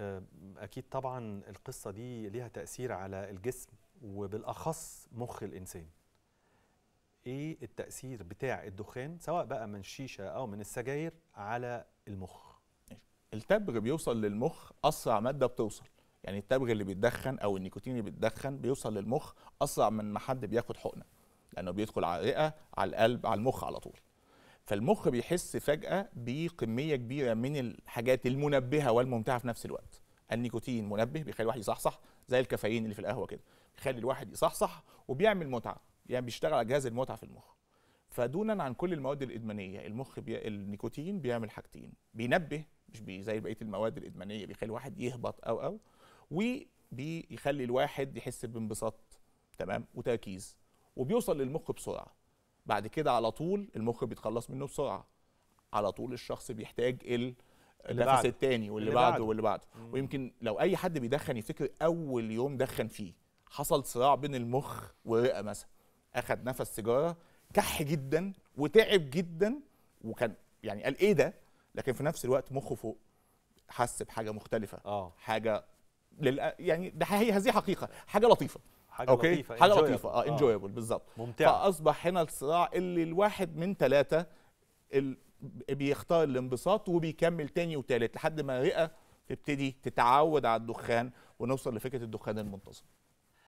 آه، اكيد طبعا القصه دي ليها تاثير على الجسم وبالاخص مخ الانسان ايه التاثير بتاع الدخان سواء بقى من الشيشه او من السجاير على المخ التبغ بيوصل للمخ اسرع ماده بتوصل يعني التبغ اللي بيتدخن او النيكوتين اللي بيتدخن بيوصل للمخ اسرع من ما حد بياخد حقنه لانه بيدخل على الرئه على القلب على المخ على طول فالمخ بيحس فجأة بكمية كبيرة من الحاجات المنبهة والممتعة في نفس الوقت النيكوتين منبه بيخلي الواحد يصحصح زي الكافيين اللي في القهوة كده بيخلي الواحد يصحصح وبيعمل متعة يعني بيشتغل على جهاز المتعة في المخ فدونا عن كل المواد الادمانيه المخ بي... النيكوتين بيعمل حاجتين بينبه مش بي... زي بقيه المواد الادمانيه بيخلي الواحد يهبط او او وبيخلي الواحد يحس بانبساط تمام وتركيز وبيوصل للمخ بسرعه بعد كده على طول المخ بيتخلص منه بسرعه على طول الشخص بيحتاج النفس الثاني واللي بعده بعده واللي بعده ويمكن لو اي حد بيدخن يفتكر اول يوم دخن فيه حصل صراع بين المخ والرئه مثلا اخذ نفس سيجاره كح جدا وتعب جدا وكان يعني قال ايه ده لكن في نفس الوقت مخه فوق حس بحاجه مختلفه أوه. حاجه لل... يعني ده هي هذه حقيقه حاجه لطيفه حاجه أوكي. لطيفه حاجه لطيفه اه انجويبل بالظبط ممتع فاصبح هنا الصراع اللي الواحد من ثلاثه بيختار الانبساط وبيكمل تاني وتالت لحد ما الرئه تبتدي تتعود على الدخان ونوصل لفكره الدخان المنتظم